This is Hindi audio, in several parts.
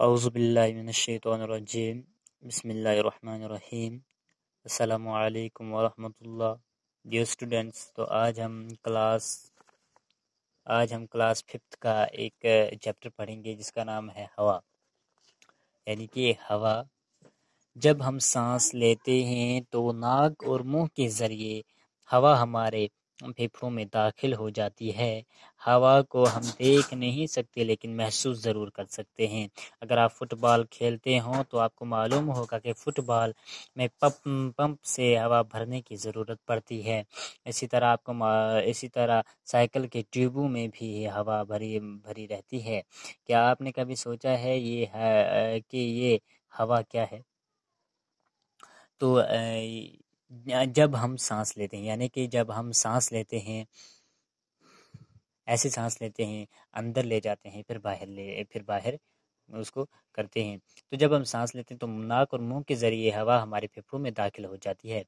अज़बिल्लिनशैतरजीम बसमीम अल्लाम वरहमतुल्लाह डियर स्टूडेंट्स तो आज हम क्लास आज हम क्लास फिफ्थ का एक चैप्टर पढ़ेंगे जिसका नाम है हवा यानी कि हवा जब हम सांस लेते हैं तो नाक और मुंह के ज़रिए हवा हमारे फेफड़ों में दाखिल हो जाती है हवा को हम देख नहीं सकते लेकिन महसूस ज़रूर कर सकते हैं अगर आप फुटबॉल खेलते हों तो आपको मालूम होगा कि फुटबॉल में पम्प पंप से हवा भरने की ज़रूरत पड़ती है इसी तरह आपको इसी तरह साइकिल के ट्यूबों में भी हवा भरी भरी रहती है क्या आपने कभी सोचा है ये है कि ये हवा क्या है तो जब हम सांस लेते हैं यानी कि जब हम सांस लेते हैं ऐसे सांस लेते हैं अंदर ले जाते हैं फिर बाहर ले फिर बाहर उसको करते हैं तो जब हम सांस लेते हैं तो नाक और मुंह के ज़रिए हवा हमारे फेफड़ों में दाखिल हो जाती है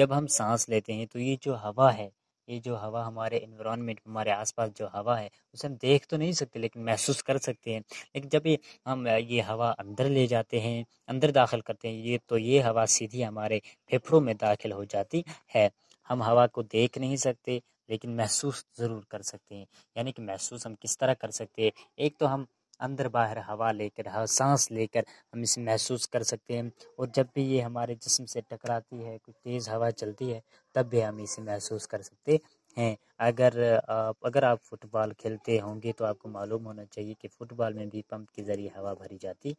जब हम सांस लेते हैं तो ये जो हवा है ये जो हवा हमारे इन्वायरमेंट हमारे आसपास जो हवा है उसे हम देख तो नहीं सकते लेकिन महसूस कर सकते हैं लेकिन जब ये हम ये हवा अंदर ले जाते हैं अंदर दाखिल करते हैं ये तो ये हवा सीधी हमारे फेफड़ों में दाखिल हो जाती है हम हवा को देख नहीं सकते लेकिन महसूस ज़रूर कर सकते हैं यानी कि महसूस हम किस तरह कर सकते हैं एक तो हम अंदर बाहर हवा लेकर हवा सांस लेकर हम इसे महसूस कर सकते हैं और जब भी ये हमारे जिसम से टकराती है कुछ तेज़ हवा चलती है तब भी हम इसे महसूस कर सकते हैं अगर आप अगर आप फुटबॉल खेलते होंगे तो आपको मालूम होना चाहिए कि फ़ुटबॉल में भी पंप के ज़रिए हवा भरी जाती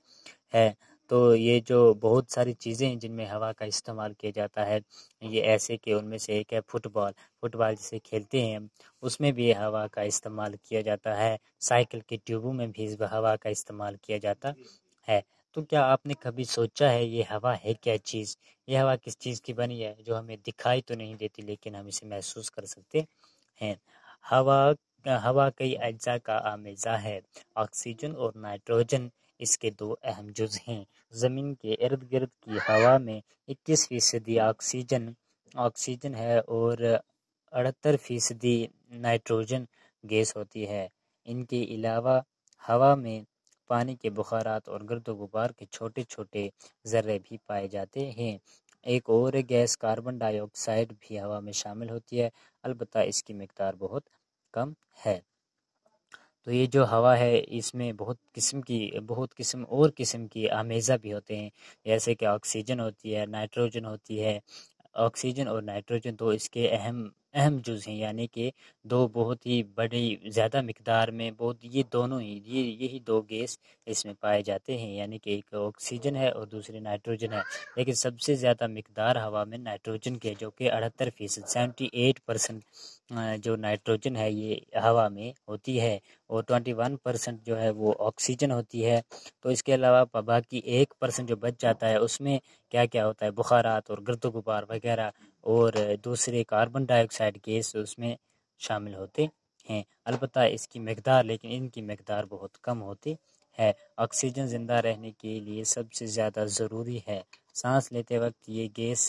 है तो ये जो बहुत सारी चीज़ें हैं जिनमें हवा का इस्तेमाल किया जाता है ये ऐसे के उनमें से एक है फुटबॉल फुटबॉल जिसे खेलते हैं उसमें भी हवा का इस्तेमाल किया जाता है साइकिल के ट्यूबों में भी हवा का इस्तेमाल किया जाता है तो क्या आपने कभी सोचा है ये हवा है क्या चीज़ ये हवा किस चीज़ की बनी है जो हमें दिखाई तो नहीं देती लेकिन हम इसे महसूस कर सकते हैं हवा हवा कई अज्जा का आमेजा है ऑक्सीजन और नाइट्रोजन इसके दो अहम जुज हैं ज़मीन के इर्द गिर्द की हवा में इक्कीस फीसदी ऑक्सीजन ऑक्सीजन है और अड़हत्तर फीसदी नाइट्रोजन गैस होती है इनके अलावा हवा में पानी के बुखारात और गर्द गुबार के छोटे छोटे ज़र्रे भी पाए जाते हैं एक और गैस कार्बन डाइऑक्साइड भी हवा में शामिल होती है अलबत् इसकी मकदार बहुत कम है तो ये जो हवा है इसमें बहुत किस्म की बहुत किस्म और किस्म की आमेज़ा भी होते हैं जैसे कि ऑक्सीजन होती है नाइट्रोजन होती है ऑक्सीजन और नाइट्रोजन तो इसके अहम अहम जुज़ हैं यानी कि दो बहुत ही बड़ी ज़्यादा मकदार में बहुत ये दोनों ही ये यही दो गैस इसमें पाए जाते हैं यानी कि एक ऑक्सीजन है और दूसरी नाइट्रोजन है लेकिन सबसे ज़्यादा मकदार हवा में नाइट्रोजन के जो कि अठहत्तर फीसद सेवेंटी एट परसेंट जो नाइट्रोजन है ये हवा में होती है और ट्वेंटी वन परसेंट जो है वो ऑक्सीजन होती है तो इसके अलावा बाकी एक परसेंट जो बच जाता है उसमें क्या क्या होता है बुखारात और गर्द गुबार वगैरह और दूसरे कार्बन डाइऑक्साइड गैस उसमें शामिल होते हैं अलबत् इसकी मकदार लेकिन इनकी मकदार बहुत कम होती है ऑक्सीजन ज़िंदा रहने के लिए सबसे ज़्यादा ज़रूरी है सांस लेते वक्त ये गैस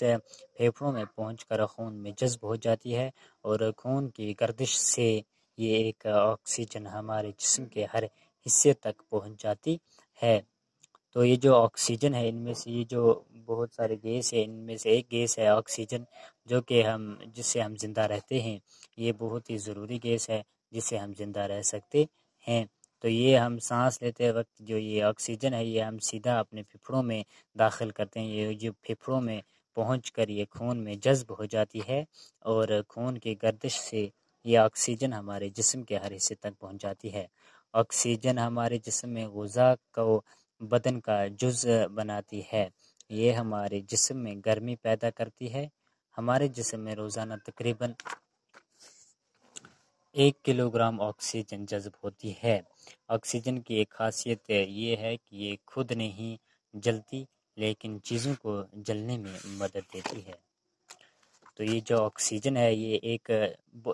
फेफड़ों में पहुँच कर खून में जज्ब हो जाती है और खून की गर्दिश से ये एक ऑक्सीजन हमारे जिसम के हर हिस्से तक पहुँच जाती है तो ये जो ऑक्सीजन है इनमें से ये जो बहुत सारे गैस है इनमें से एक गैस है ऑक्सीजन जो कि हम जिससे हम ज़िंदा रहते हैं ये बहुत ही ज़रूरी गैस है जिससे हम ज़िंदा रह सकते हैं तो ये हम सांस लेते वक्त जो ये ऑक्सीजन है ये हम सीधा अपने फेफड़ों में दाखिल करते हैं ये जो फेफड़ों में पहुँच कर ये खून में जज्ब हो जाती है और खून की गर्दिश से ये ऑक्सीजन हमारे जिस्म के हर हिस्से तक पहुँच जाती है ऑक्सीजन हमारे जिस्म में गज़ा को बदन का जुज़ बनाती है ये हमारे जिसम में गर्मी पैदा करती है हमारे जिसम में रोज़ाना तकरीबन एक किलोग्राम ऑक्सीजन जज्ब होती है ऑक्सीजन की एक खासियत ये है कि ये खुद नहीं जलती लेकिन चीज़ों को जलने में मदद देती है तो ये जो ऑक्सीजन है ये एक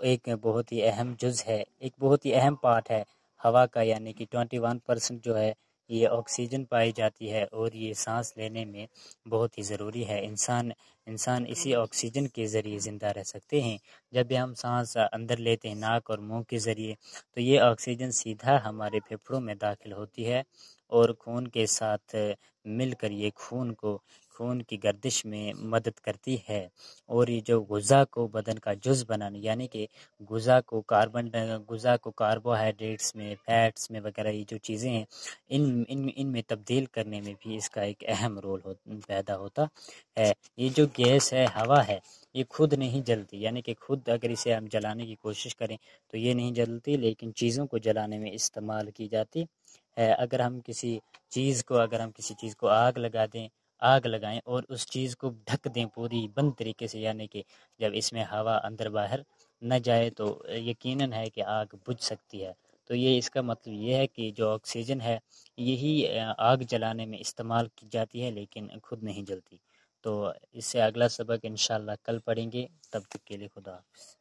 एक बहुत ही अहम जुज़ है एक बहुत ही अहम पार्ट है हवा का यानी कि ट्वेंटी वन परसेंट जो है ये ऑक्सीजन पाई जाती है और ये सांस लेने में बहुत ही ज़रूरी है इंसान इंसान इसी ऑक्सीजन के ज़रिए ज़िंदा रह सकते हैं जब भी हम सांस अंदर लेते हैं नाक और मुंह के ज़रिए तो ये ऑक्सीजन सीधा हमारे फेफड़ों में दाखिल होती है और खून के साथ मिलकर ये खून को खून की गर्दिश में मदद करती है और ये जो गुज़ा को बदन का जुज़ बनाने यानी कि गुज़ा को कार्बन गुज़ा को कार्बोहाइड्रेट्स में फैट्स में वगैरह ये जो चीज़ें हैं इन इन में तब्दील करने में भी इसका एक अहम रोल हो पैदा होता है ये जो गैस है हवा है ये खुद नहीं जलती यानी कि खुद अगर इसे हम जलाने की कोशिश करें तो ये नहीं जलती लेकिन चीज़ों को जलाने में इस्तेमाल की जाती है अगर हम किसी चीज़ को अगर हम किसी चीज़ को आग लगा दें आग लगाएं और उस चीज़ को ढक दें पूरी बंद तरीके से यानी कि जब इसमें हवा अंदर बाहर न जाए तो यकीन है कि आग बुझ सकती है तो ये इसका मतलब ये है कि जो ऑक्सीजन है यही आग जलाने में इस्तेमाल की जाती है लेकिन खुद नहीं जलती तो इससे अगला सबक इन कल पढ़ेंगे तब तक के लिए खुदा हाफ